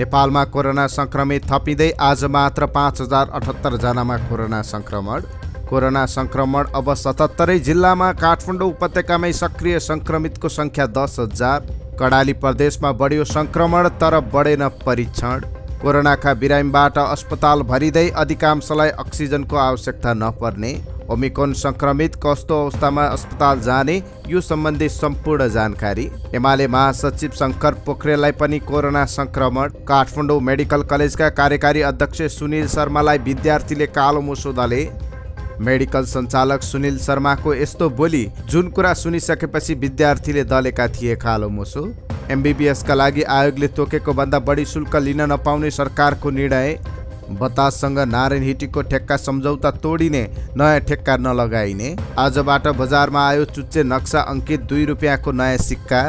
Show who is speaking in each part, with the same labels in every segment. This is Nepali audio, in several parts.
Speaker 1: नेपालमा कोरोना सङ्क्रमित थपिँदै आज मात्र पाँच हजार अठहत्तरजनामा कोरोना सङ्क्रमण कोरोना सङ्क्रमण अब सतहत्तरै जिल्लामा काठमाडौँ उपत्यकामै सक्रिय सङ्क्रमितको सङ्ख्या दस हजार कडाली प्रदेशमा बढ्यो सङ्क्रमण तर बढेन परीक्षण कोरोनाका बिरामीबाट अस्पताल भरिँदै अधिकांशलाई अक्सिजनको आवश्यकता नपर्ने ओमिकोन संक्रमित कस्तो अवस्थामा अस्पताल जाने यो सम्बन्धी सम्पूर्ण जानकारी एमाले महासचिव शङ्कर पोखरेललाई पनि कोरोना संक्रमण काठमाडौँ मेडिकल कलेजका कार्यकारी अध्यक्ष सुनिल शर्मालाई विद्यार्थीले कालो मुसोदाले मेडिकल सञ्चालक सुनिल शर्माको यस्तो बोली जुन कुरा सुनिसकेपछि विद्यार्थीले दलेका थिए कालो मुसो एमबिबिएसका लागि आयोगले तोकेको भन्दा बढी शुल्क लिन नपाउने सरकारको निर्णय बताससँग नारायण हिटीको ठेक्का सम्झौता तोडिने नयाँ ठेक्का नलगाइने आजबाट बजारमा आयो चुच्चे नक्सा अङ्कित दुई रुपियाँको नयाँ सिक्का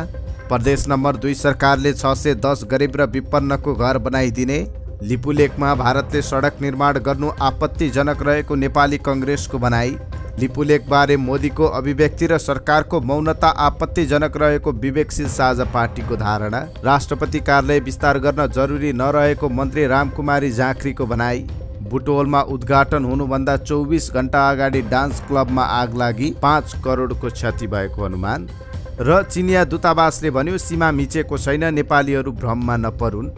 Speaker 1: प्रदेश नम्बर दुई सरकारले छ सय दस गरिब र विपन्नको घर बनाइदिने लिपुलेकमा भारतले सडक निर्माण गर्नु आपत्तिजनक रहेको नेपाली कङ्ग्रेसको भनाई लिपुलेकबारे मोदीको अभिव्यक्ति र सरकारको मौनता आपत्तिजनक रहेको विवेकशील साझा पार्टीको धारणा राष्ट्रपति कार्यालय विस्तार गर्न जरुरी नरहेको मन्त्री रामकुमारी झाँक्रीको भनाई बुटोलमा उद्घाटन हुनुभन्दा चौबिस घन्टा अगाडि डान्स क्लबमा आग लागि पाँच करोडको क्षति भएको अनुमान र चिनिया दूतावासले भन्यो सीमा मिचेको छैन नेपालीहरू भ्रममा नपरुन्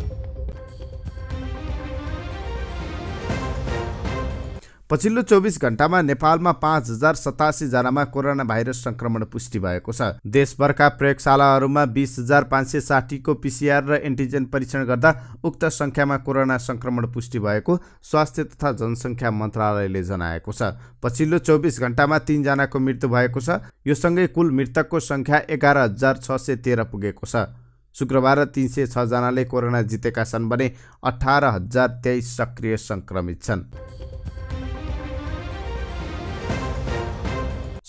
Speaker 1: पछिल्लो चौबिस घण्टामा नेपालमा पाँच हजार सतासी जनामा कोरोना भाइरस संक्रमण पुष्टि भएको छ देशभरका प्रयोगशालाहरूमा बिस हजार पाँच सय साठीको पिसिआर र एन्टिजेन परीक्षण गर्दा उक्त संख्यामा कोरोना संक्रमण पुष्टि भएको स्वास्थ्य तथा जनसङ्ख्या मन्त्रालयले जनाएको छ पछिल्लो चौबिस घण्टामा तिनजनाको मृत्यु भएको छ यो सँगै कुल मृतकको सङ्ख्या एघार हजार छ सय तेह्र पुगेको छ शुक्रबार तिन सय छजनाले कोरोना जितेका छन् भने अठार हजार तेइस सक्रिय सङ्क्रमित छन्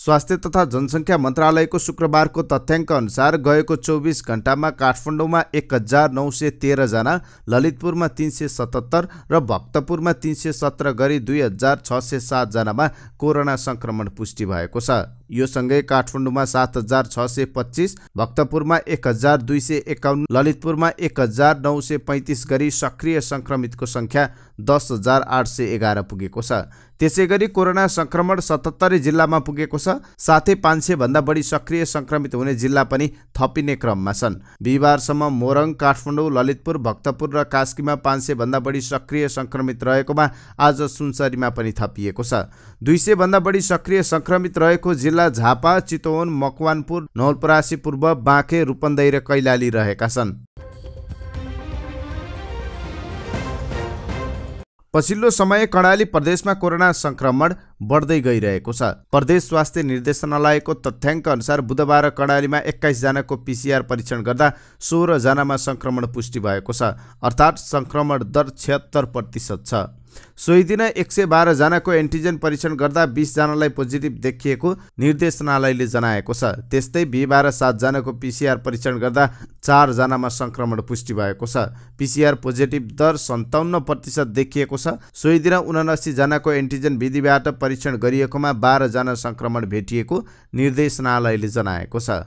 Speaker 1: स्वास्थ्य तथा जनसङ्ख्या मन्त्रालयको शुक्रबारको तथ्याङ्क अनुसार गएको चौबिस घण्टामा काठमाडौँमा एक हजार नौ सय तेह्रजना ललितपुरमा तिन सय सतहत्तर र भक्तपुरमा तिन सय सत्र गरी दुई हजार छ सय सातजनामा कोरोना सङ्क्रमण पुष्टि भएको छ यो सँगै काठमाडौँमा सात हजार छ सय पच्चिस भक्तपुरमा एक हजार दुई सय एकाउन्न ललितपुरमा एक हजार नौ सय पैँतिस गरी सक्रिय सङ्क्रमितको सङ्ख्या दस हजार आठ सय एघार पुगेको छ त्यसै गरी कोरोना सङ्क्रमण सतहत्तरै जिल्लामा पुगेको छ साथै पाँच सय भन्दा बढी सक्रिय सङ्क्रमित हुने जिल्ला पनि थपिने क्रममा छन् बिहिबारसम्म मोरङ काठमाडौँ ललितपुर भक्तपुर र कास्कीमा पाँच सय भन्दा बढी सक्रिय सङ्क्रमित रहेकोमा आज सुनसरीमा पनि थपिएको छ दुई भन्दा बढी सक्रिय सङ्क्रमित रहेको जिल्ला जिल्ला झापा चितवन मकवानपुर नौलपरासी पूर्व बाँके रूपन्दै र कैलाली रहेका छन् पछिल्लो समय कर्णाली प्रदेशमा कोरोना संक्रमण बढ्दै गइरहेको छ प्रदेश स्वास्थ्य निर्देशनालयको तथ्याङ्क अनुसार बुधबार कर्णालीमा एक्काइसजनाको पिसिआर परीक्षण गर्दा सोह्रजनामा संक्रमण पुष्टि भएको छ अर्थात् सङ्क्रमण दर छिहत्तर प्रतिशत छ सोही दिन एक सय बाह्रजनाको एन्टिजेन परीक्षण गर्दा बिसजनालाई पोजिटिभ देखिएको निर्देशनालयले जनाएको छ त्यस्तै बिहिबार सातजनाको पिसिआर परीक्षण गर्दा चारजनामा सङ्क्रमण पुष्टि भएको छ पिसिआर पोजिटिभ दर सन्ताउन्न प्रतिशत देखिएको छ सोही दिन उनासीजनाको एन्टिजेन विधिबाट परीक्षण गरिएकोमा बाह्रजना सङ्क्रमण भेटिएको निर्देशनालयले जनाएको छ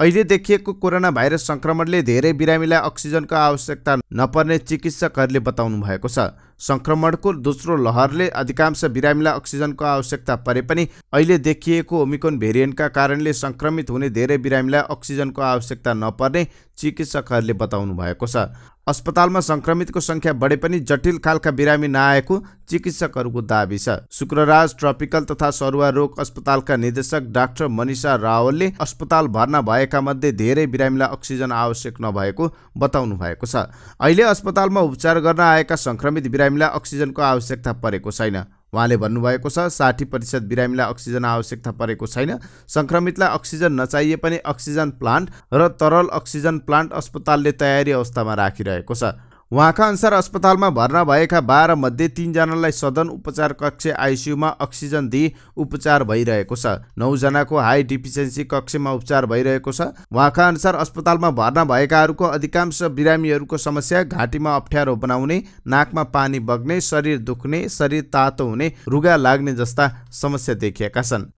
Speaker 1: अहिले देखिएको कोरोना भाइरस सङ्क्रमणले धेरै बिरामीलाई अक्सिजनको आवश्यकता नपर्ने चिकित्सकहरूले बताउनु भएको छ सङ्क्रमणको दोस्रो लहरले अधिकांश बिरामीलाई अक्सिजनको आवश्यकता परे पनि अहिले देखिएको ओमिकोन भेरिएन्टका कारणले सङ्क्रमित हुने धेरै बिरामीलाई अक्सिजनको आवश्यकता नपर्ने चिकित्सकहरूले बताउनु भएको छ अस्पतालमा संक्रमितको संख्या बढे पनि जटिल खालका बिरामी नआएको चिकित्सकहरूको दावी छ शुक्रराज ट्रपिकल तथा सरुवा रोग अस्पतालका निर्देशक डाक्टर मनिषा रावलले अस्पताल भर्ना भएका मध्ये धेरै बिरामीलाई अक्सिजन आवश्यक नभएको बताउनु भएको छ अहिले अस्पतालमा उपचार गर्न आएका संक्रमित बिरामीलाई अक्सिजनको आवश्यकता परेको छैन उहाँले भन्नुभएको छ साठी प्रतिशत बिरामीलाई अक्सिजन आवश्यकता परेको छैन सङ्क्रमितलाई अक्सिजन नचाहिए पनि अक्सिजन प्लान्ट र तरल अक्सिजन प्लान्ट अस्पतालले तयारी अवस्थामा राखिरहेको छ उहाँका अनुसार अस्पतालमा भर्ना भएका बाह्र मध्ये तिनजनालाई सदन उपचार कक्ष आइसियुमा अक्सिजन दिई उपचार भइरहेको छ नौजनाको हाई डिफिसियन्सी कक्षमा उपचार भइरहेको छ उहाँका अनुसार अस्पतालमा भर्ना भएकाहरूको अधिकांश बिरामीहरूको समस्या घाँटीमा अप्ठ्यारो बनाउने नाकमा पानी बग्ने शरीर दुख्ने शरीर तातो हुने रुगा लाग्ने जस्ता समस्या देखिएका छन्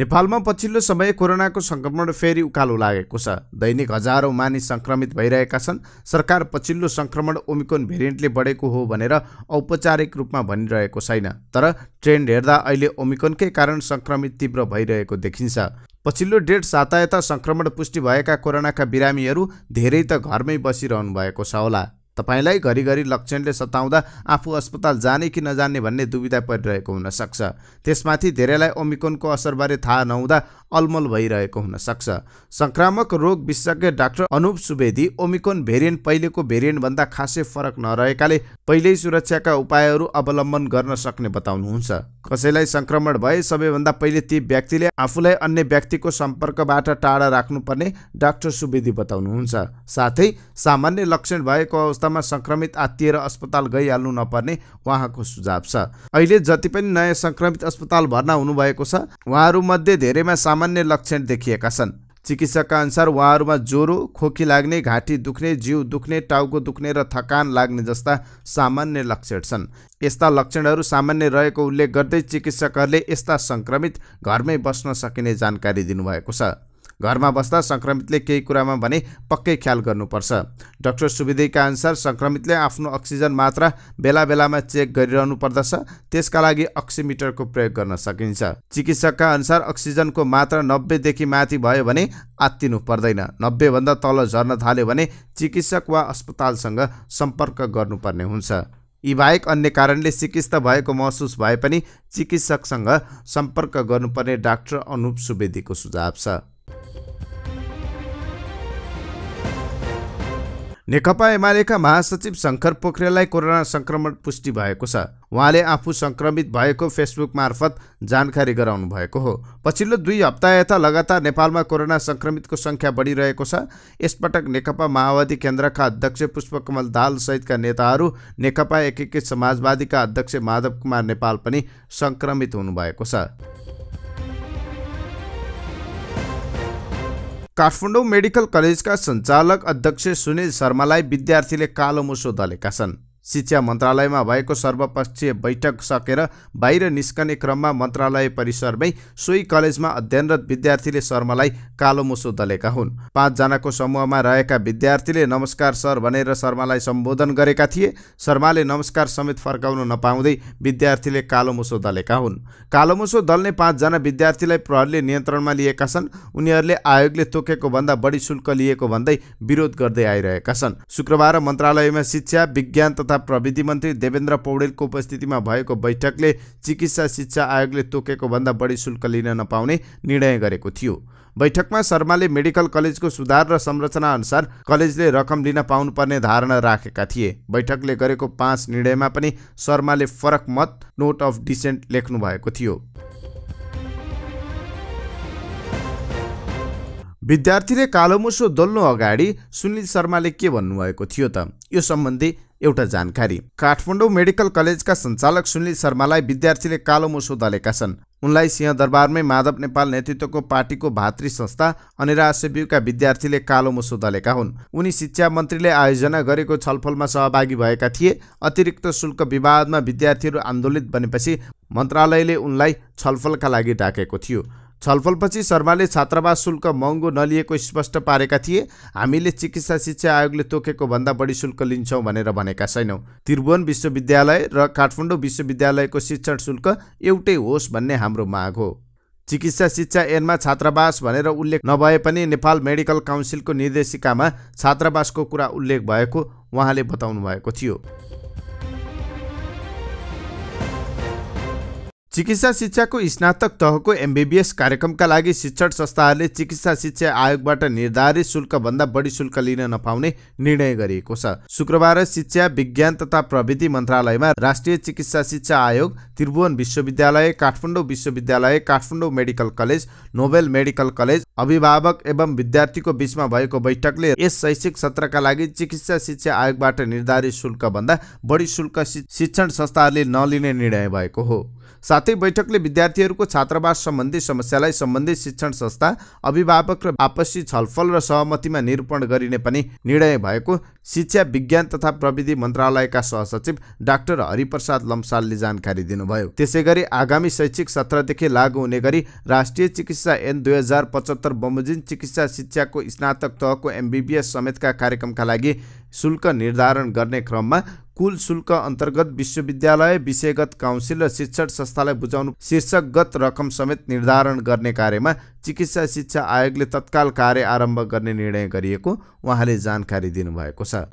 Speaker 1: नेपालमा पछिल्लो समय कोरोनाको सङ्क्रमण फेरि उकालो लागेको छ दैनिक हजारौँ मानिस सङ्क्रमित भइरहेका छन् सरकार पछिल्लो सङ्क्रमण ओमिक्रोन भेरिएन्टले बढेको हो भनेर औपचारिक रूपमा भनिरहेको छैन तर ट्रेन्ड हेर्दा अहिले ओमिक्रोनकै कारण सङ्क्रमित तीव्र भइरहेको देखिन्छ पछिल्लो डेढ साता यता सङ्क्रमण पुष्टि भएका कोरोनाका बिरामीहरू धेरै त घरमै बसिरहनु भएको छ होला तपाईँलाई घरिघरि लक्षणले सताउँदा आफू अस्पताल जाने कि नजाने भन्ने दुविधा परिरहेको हुनसक्छ त्यसमाथि धेरैलाई ओमिक्रोनको असरबारे थाहा नहुँदा अलमल भइरहेको हुनसक्छ सङ्क्रामक रोग विशेषज्ञ doctor Anup Subedi omicron variant पहिलेको भेरिएन्टभन्दा खासै फरक नरहेकाले पहिल्यै सुरक्षाका उपायहरू अवलम्बन गर्न सक्ने बताउनुहुन्छ कसैलाई सङ्क्रमण भए सबैभन्दा पहिले ती व्यक्तिले आफूलाई अन्य व्यक्तिको सम्पर्कबाट टाढा राख्नुपर्ने डाक्टर सुवेदी बताउनुहुन्छ साथै सामान्य लक्षण भएको अवस्था अवस्थामा सङ्क्रमित आत्तिएर अस्पताल गइहाल्नु नपर्ने उहाँको सुझाव छ अहिले जति पनि नयाँ सङ्क्रमित अस्पताल भर्ना हुनुभएको छ उहाँहरूमध्ये धेरैमा सामान्य लक्षण देखिएका छन् चिकित्सकका अनुसार उहाँहरूमा ज्वरो खोकी लाग्ने घाँटी दुख्ने जिउ दुख्ने टाउको दुख्ने र थकान लाग्ने जस्ता सामान्य लक्षण छन् यस्ता लक्षणहरू सामान्य रहेको उल्लेख गर्दै चिकित्सकहरूले यस्ता सङ्क्रमित घरमै बस्न सकिने जानकारी दिनुभएको छ घरमा बस्दा सङ्क्रमितले केही कुरामा भने पक्कै ख्याल गर्नुपर्छ डाक्टर सुविदेका अनुसार सङ्क्रमितले आफ्नो अक्सिजन मात्रा बेला बेलामा चेक गरिरहनु पर्दछ त्यसका लागि अक्सिमिटरको प्रयोग गर्न सकिन्छ चिकित्सकका अनुसार अक्सिजनको मात्रा नब्बेदेखि माथि भयो भने आत्तिनु पर्दैन नब्बेभन्दा तल झर्न थाल्यो भने चिकित्सक वा अस्पतालसँग सम्पर्क गर्नुपर्ने हुन्छ यी बाहेक अन्य कारणले सिकिस्त भएको महसुस भए पनि चिकित्सकसँग सम्पर्क गर्नुपर्ने डाक्टर अनुप सुवेदीको सुझाव छ नेकपा एमालेका महासचिव शङ्कर पोखरेललाई कोरोना सङ्क्रमण पुष्टि भएको छ उहाँले आफू सङ्क्रमित भएको फेसबुक मार्फत जानकारी गराउनु भएको हो पछिल्लो दुई हप्ता यता लगातार नेपालमा कोरोना सङ्क्रमितको सङ्ख्या बढिरहेको छ यसपटक नेकपा माओवादी केन्द्रका अध्यक्ष पुष्पकमल दाल सहितका नेताहरू नेकपा एकीकृत समाजवादीका अध्यक्ष माधव कुमार नेपाल पनि सङ्क्रमित हुनुभएको छ काठमाडौँ मेडिकल कलेजका सञ्चालक अध्यक्ष सुनिल शर्मालाई विद्यार्थीले कालो मुसो दलेका छन् शिक्षा मन्त्रालयमा भएको सर्वपक्षीय बैठक सकेर बाहिर निस्कने क्रममा मन्त्रालय परिसरमै सोही कलेजमा अध्ययनरत विद्यार्थीले शर्मालाई कालो मुसो दलेका हुन् पाँचजनाको समूहमा रहेका विद्यार्थीले नमस्कार सर भनेर शर्मालाई सम्बोधन गरेका थिए शर्माले नमस्कार समेत फर्काउन नपाउँदै विद्यार्थीले कालो मुसो दलेका हुन् कालो मुसो दल्ने पाँचजना विद्यार्थीलाई प्रहरले नियन्त्रणमा लिएका छन् उनीहरूले आयोगले तोकेको भन्दा बढी शुल्क लिएको भन्दै विरोध गर्दै आइरहेका छन् शुक्रबार मन्त्रालयमा शिक्षा विज्ञान तथा तथा प्रविधि मन्त्री देवेन्द्र पौडेलको उपस्थितिमा भएको बैठकले चिकित्सा शिक्षा आयोगले तोकेको भन्दा बढी शुल्क लिन नपाउने निर्णय गरेको थियो बैठकमा शर्माले मेडिकल कलेजको सुधार र संरचना अनुसार कलेजले रकम लिन पाउनुपर्ने धारणा राखेका थिए बैठकले गरेको पाँच निर्णयमा पनि शर्माले फरक मत नोट अफ डिसेन्ट लेख्नु भएको थियो विद्यार्थीले कालोमुसो दोल्नु अगाडि सुनिल शर्माले के भन्नुभएको थियो त यो सम्बन्धी एउटा जानकारी काठमाडौँ मेडिकल कलेजका सञ्चालक सुनिल शर्मालाई विद्यार्थीले कालो मुसो दलेका छन् उनलाई सिंहदरबारमै माधव नेपाल नेतृत्वको पार्टीको भातृ संस्था अनि राष्ट्रव्यूका विद्यार्थीले कालो मुसो दलेका हुन् उनी शिक्षा मन्त्रीले आयोजना गरेको छलफलमा सहभागी भएका थिए अतिरिक्त शुल्क विवादमा विद्यार्थीहरू आन्दोलित बनेपछि मन्त्रालयले उनलाई छलफलका लागि डाकेको थियो छलफलपछि शर्माले छात्रावास शुल्क महँगो नलिएको स्पष्ट पारेका थिए हामीले चिकित्सा शिक्षा आयोगले तोकेको भन्दा बढी शुल्क लिन्छौँ भनेर भनेका छैनौँ त्रिभुवन विश्वविद्यालय र काठमाडौँ विश्वविद्यालयको शिक्षण शुल्क एउटै होस् भन्ने हाम्रो माग हो चिकित्सा शिक्षा ऐनमा छात्रावास भनेर उल्लेख नभए पनि नेपाल मेडिकल काउन्सिलको निर्देशिकामा छात्रावासको कुरा उल्लेख भएको उहाँले बताउनु भएको थियो चिकित्सा शिक्षाको स्नातक तहको एमबिबिएस कार्यक्रमका लागि शिक्षण संस्थाहरूले चिकित्सा शिक्षा आयोगबाट निर्धारित शुल्कभन्दा बढी शुल्क लिन नपाउने निर्णय गरिएको छ शुक्रबार शिक्षा विज्ञान तथा प्रविधि मन्त्रालयमा राष्ट्रिय चिकित्सा शिक्षा आयोग त्रिभुवन विश्वविद्यालय काठमाडौँ विश्वविद्यालय Kathmandu medical college Nobel medical college अभिभावक एवं विद्यार्थीको बिचमा भएको बैठकले यस शैक्षिक सत्रका लागि चिकित्सा शिक्षा आयोगबाट निर्धारित शुल्कभन्दा बढी शुल्क शिक्षण संस्थाहरूले नलिने निर्णय भएको हो साथै बैठकले विद्यार्थीहरूको छात्रावास सम्बन्धी समस्यालाई सम्बन्धित शिक्षण संस्था अभिभावक र आपसी छलफल र सहमतिमा निरूपण गरिने पनि निर्णय भएको शिक्षा विज्ञान तथा प्रविधि मन्त्रालयका सहसचिव डाक्टर हरिप्रसाद लम्सालले जानकारी दिनुभयो त्यसै गरी आगामी शैक्षिक सत्रदेखि लागू हुने गरी राष्ट्रिय चिकित्सा एन दुई हजार पचहत्तर बमोजिन चिकित्सा शिक्षाको स्नातक तहको एमबिबिएस समेतका कार्यक्रमका लागि शुल्क निर्धारण गर्ने क्रममा कुल शुल्क अन्तर्गत विश्वविद्यालय विषयगत काउन्सिल र शिक्षण संस्थालाई बुझाउनु शीर्षकगत रकम समेत निर्धारण गर्ने कार्यमा चिकित्सा शिक्षा आयोगले तत्काल कार्य आरम्भ गर्ने निर्णय गरिएको उहाँले जानकारी दिनुभएको छ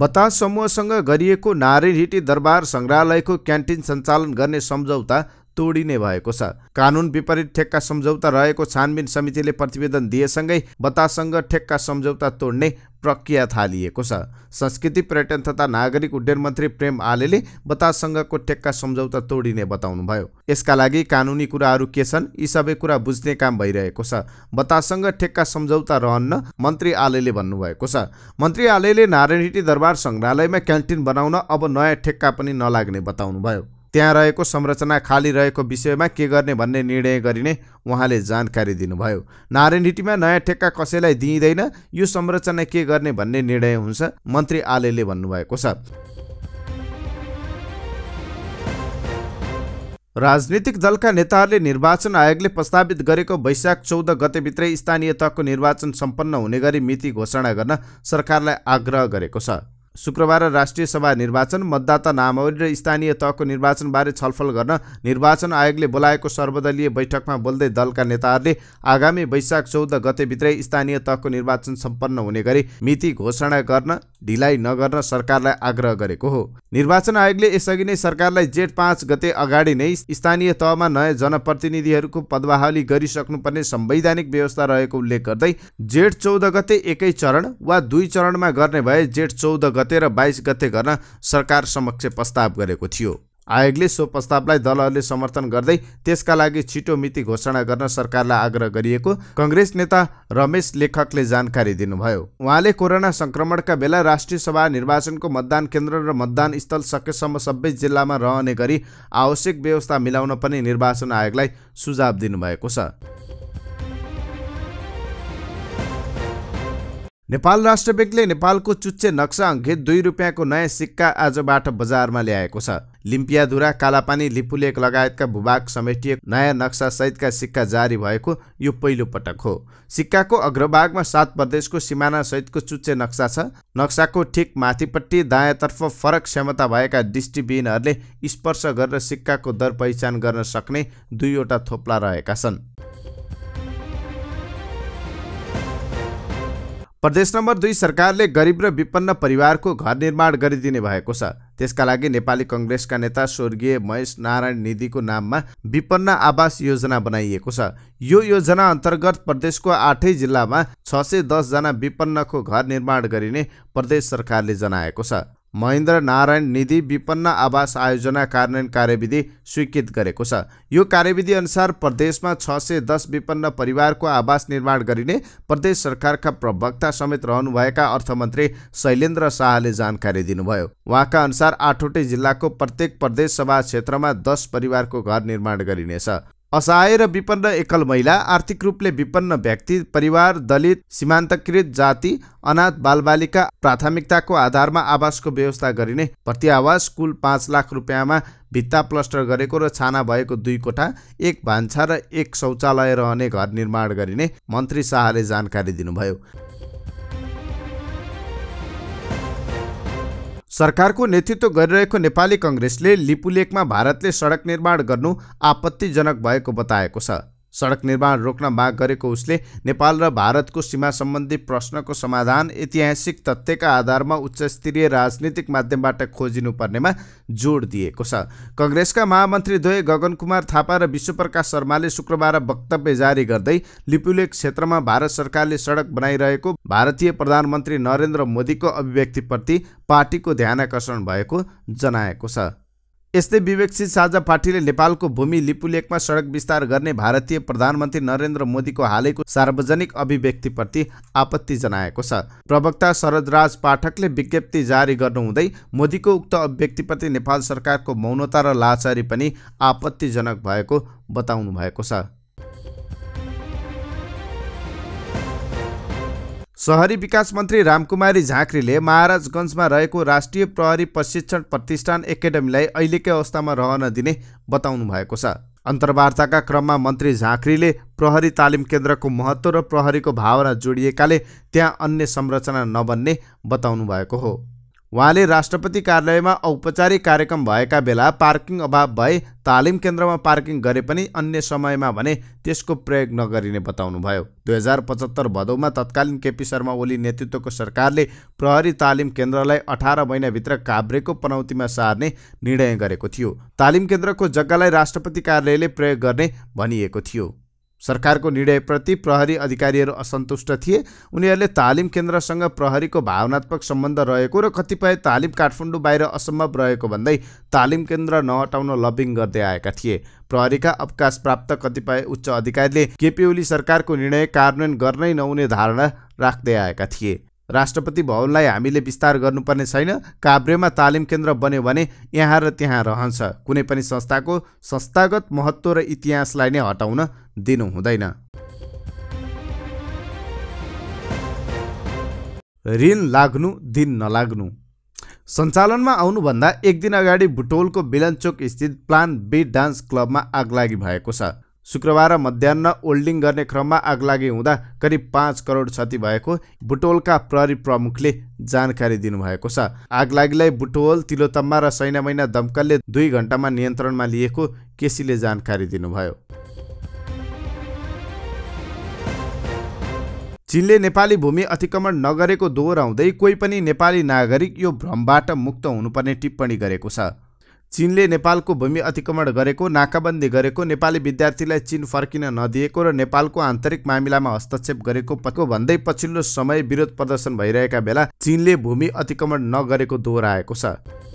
Speaker 1: बतास समूहसँग गरिएको नारीहिटी दरबार सङ्ग्रहालयको क्यान्टिन सञ्चालन गर्ने सम्झौता तोडिने भएको छ कानुन विपरीत ठेक्का सम्झौता रहेको छानबिन समितिले प्रतिवेदन दिएसँगै बतासँग ठेक्का सम्झौता तोड्ने प्रक्रिया थालिएको छ संस्कृति पर्यटन तथा नागरिक उड्डयन मन्त्री प्रेम आलेले बतासँगको ठेक्का सम्झौता तोडिने बताउनुभयो यसका लागि कानुनी कुराहरू के छन् यी सबै कुरा बुझ्ने काम भइरहेको छ बतासँग ठेक्का सम्झौता रहन्न मन्त्री आलेले भन्नुभएको छ मन्त्री आलेले नारायणहिटी दरबार सङ्ग्रहालयमा क्यान्टिन बनाउन अब नयाँ ठेक्का पनि नलाग्ने बताउनुभयो त्यहाँ रहेको संरचना खाली रहेको विषयमा के गर्ने भन्ने निर्णय गरिने उहाँले जानकारी दिनुभयो नारायणहिटीमा नयाँ ठेक्का कसैलाई दिइँदैन यो संरचना के गर्ने भन्ने निर्णय हुन्छ मन्त्री आलेले भन्नुभएको छ राजनीतिक दलका नेताहरूले निर्वाचन आयोगले प्रस्तावित गरेको वैशाख चौध गतेभित्रै स्थानीय तहको निर्वाचन सम्पन्न हुने गरी मिति घोषणा गर्न सरकारलाई आग्रह गरेको छ शुक्रबार राष्ट्रिय सभा निर्वाचन मतदाता नामावली र स्थानीय तहको निर्वाचनबारे छलफल गर्न निर्वाचन आयोगले बोलाएको सर्वदलीय बैठकमा बोल्दै दलका नेताहरूले आगामी वैशाख चौध गतेभित्रै स्थानीय तहको निर्वाचन सम्पन्न हुने गरी मिति घोषणा गर्न ढिलाइ नगर्न सरकारलाई आग्रह गरेको हो निर्वाचन आयोगले यसअघि नै सरकारलाई जेठ पाँच गते अगाडि नै स्थानीय तहमा नयाँ जनप्रतिनिधिहरूको पदवाहाली गरिसक्नुपर्ने संवैधानिक व्यवस्था रहेको उल्लेख गर्दै जेठ चौध गते एकै चरण वा दुई चरणमा गर्ने भए जेठ चौध गते र बाइस गते गर्न सरकार समक्ष प्रस्ताव गरेको थियो आयोगले सो प्रस्तावलाई दलहरूले समर्थन गर्दै त्यसका लागि छिटो मिति घोषणा गर्न सरकारलाई आग्रह गरिएको कङ्ग्रेस नेता रमेश लेखकले जानकारी दिनुभयो उहाँले कोरोना सङ्क्रमणका बेला राष्ट्रिय सभा निर्वाचनको मतदान केन्द्र र मतदान स्थल सकेसम्म सबै जिल्लामा रहने गरी आवश्यक व्यवस्था मिलाउन पनि निर्वाचन आयोगलाई सुझाव दिनुभएको छ नेपाल राष्ट्र ब्याङ्कले नेपालको चुच्चे नक्सा अङ्कित दुई रुपियाँको नयाँ सिक्का आजबाट बजारमा ल्याएको छ लिम्पियाधुरा कालापानी लिपुलेक लगायतका भूभाग समेटिएको नयाँ नक्सा सहितका सिक्का जारी भएको यो पहिलो पटक हो सिक्काको अग्रभागमा सात प्रदेशको सिमाना सहितको चुच्चे नक्सा छ नक्साको ठिक माथिपट्टि दायाँतर्फ फरक क्षमता भएका दृष्टिबिनहरूले स्पर्श गरेर सिक्काको दर पहिचान गर्न सक्ने दुईवटा थोप्ला रहेका छन् प्रदेश नम्बर दुई सरकारले गरिब र विपन्न परिवारको घर निर्माण गरिदिने भएको छ त्यसका लागि नेपाली कङ्ग्रेसका नेता स्वर्गीय महेश नारायण निधिको नाममा विपन्न आवास योजना बनाइएको छ यो योजना अन्तर्गत प्रदेशको आठै जिल्लामा छ सय दसजना विपन्नको घर निर्माण गरिने प्रदेश सरकारले जनाएको छ महेन्द्र नारायण निधि विपन्न आवास आयोजना कार्यान्वयन कार्यविधि स्वीकृत गरेको छ यो कार्यविधि अनुसार प्रदेशमा छ सय दस विपन्न परिवारको आवास निर्माण गरिने प्रदेश सरकारका प्रवक्ता समेत रहनुभएका अर्थमन्त्री शैलेन्द्र शाहले जानकारी दिनुभयो उहाँका अनुसार आठवटै जिल्लाको प्रत्येक प्रदेश सभा क्षेत्रमा दस परिवारको घर निर्माण गरिनेछ असहाय र विपन्न एकल महिला आर्थिक रूपले विपन्न व्यक्ति परिवार दलित सीमान्तकृत जाति अनाथ बालबालिका प्राथमिकताको आधारमा आवासको व्यवस्था गरिने प्रति आवास कुल पाँच लाख रुपियाँमा भित्ता प्लस्टर गरेको र छाना भएको दुई कोठा एक भान्सा र एक शौचालय रहने घर निर्माण गरिने मन्त्री शाहले जानकारी दिनुभयो सरकारको नेतृत्व गरिरहेको नेपाली कङ्ग्रेसले लिपुलेकमा भारतले सडक निर्माण गर्नु आपत्तिजनक भएको बताएको छ सडक निर्माण रोक्न माग गरेको उसले नेपाल र भारतको सीमा सम्बन्धी प्रश्नको समाधान ऐतिहासिक तथ्यका आधारमा उच्चस्तरीय राजनीतिक माध्यमबाट खोजिनुपर्नेमा जोड दिएको छ कङ्ग्रेसका महामन्त्री द्वय गगन कुमार थापा र विश्वप्रकाश शर्माले शुक्रबार वक्तव्य जारी गर्दै लिपुलेक क्षेत्रमा भारत सरकारले सडक बनाइरहेको भारतीय प्रधानमन्त्री नरेन्द्र मोदीको अभिव्यक्तिप्रति पार्टीको ध्यानकर्षण भएको जनाएको छ यस्तै विवेकशील साझा पार्टीले नेपालको भूमि लिपुलेकमा सडक विस्तार गर्ने भारतीय प्रधानमन्त्री नरेन्द्र मोदीको हालैको सार्वजनिक अभिव्यक्तिप्रति आपत्ति जनाएको छ प्रवक्ता शरदराज पाठकले विज्ञप्ति जारी गर्नुहुँदै मोदीको उक्त अभिव्यक्तिप्रति नेपाल सरकारको मौनता र लाचारी पनि आपत्तिजनक भएको बताउनु भएको छ सहरी विकास मन्त्री रामकुमारी झाँक्रीले महाराजगञ्जमा रहेको राष्ट्रिय प्रहरी प्रशिक्षण प्रतिष्ठान एकाडेमीलाई अहिलेकै अवस्थामा रहन दिने बताउनु भएको छ अन्तर्वार्ताका क्रममा मन्त्री झाँक्रीले प्रहरी तालिम केन्द्रको महत्त्व र प्रहरीको भावना जोडिएकाले त्यहाँ अन्य संरचना नबन्ने बताउनु भएको हो उहाँले राष्ट्रपति कार्यालयमा औपचारिक कार्यक्रम भएका बेला पार्किङ अभाव भए तालिम केन्द्रमा पार्किङ गरे पनि अन्य समयमा भने त्यसको प्रयोग नगरिने बताउनुभयो दुई हजार पचहत्तर भदौमा तत्कालीन केपी शर्मा ओली नेतृत्वको सरकारले प्रहरी तालिम केन्द्रलाई अठार महिनाभित्र काभ्रेको पनौतीमा सार्ने निर्णय गरेको थियो तालिम केन्द्रको जग्गालाई राष्ट्रपति कार्यालयले प्रयोग गर्ने भनिएको थियो सरकारको निर्णयप्रति प्रहरी अधिकारीहरू असन्तुष्ट थिए उनीहरूले तालिम केन्द्रसँग प्रहरीको भावनात्मक सम्बन्ध रहेको र कतिपय तालिम काठमाडौँ बाहिर असम्भव रहेको भन्दै तालिम केन्द्र नहटाउन लबिङ गर्दै आएका थिए प्रहरीका अवकाश प्राप्त कतिपय उच्च अधिकारीले केपी ओली सरकारको निर्णय कार्यान्वयन गर्नै नहुने धारणा राख्दै आएका थिए राष्ट्रपति भवनलाई हामीले विस्तार गर्नुपर्ने छैन काभ्रेमा तालिम केन्द्र बन्यो भने यहाँ र त्यहाँ रहन्छ कुनै पनि संस्थाको संस्थागत महत्त्व र इतिहासलाई नै हटाउन दिनु हुँदैन ऋण लाग्नु दिन नलाग्नु सञ्चालनमा आउनुभन्दा एक दिन अगाडि बुटोलको बिलनचोक स्थित प्लान बी डान्स क्लबमा आगलागी भएको छ शुक्रबार मध्याह ओल्डिङ गर्ने क्रममा आगलागी हुँदा करिब पाँच करोड क्षति भएको बुटोलका प्रहरी प्रमुखले जानकारी दिनुभएको छ आगलागीलाई बुटोल तिलोतम्मा र सैनामैना दमकलले दुई घण्टामा नियन्त्रणमा लिएको केसीले जानकारी दिनुभयो चिनले नेपाली भूमि अतिक्रमण नगरेको दोहोऱ्याउँदै कोही पनि नेपाली नागरिक यो भ्रमबाट मुक्त हुनुपर्ने टिप्पणी गरेको छ चिनले नेपालको भूमि अतिक्रमण गरेको नाकाबन्दी गरेको नेपाली विद्यार्थीलाई चिन फर्किन नदिएको र नेपालको आन्तरिक मामिलामा हस्तक्षेप गरेको भन्दै पछिल्लो समय विरोध प्रदर्शन भइरहेका बेला चिनले भूमि अतिक्रमण नगरेको दोहोऱ्याएको छ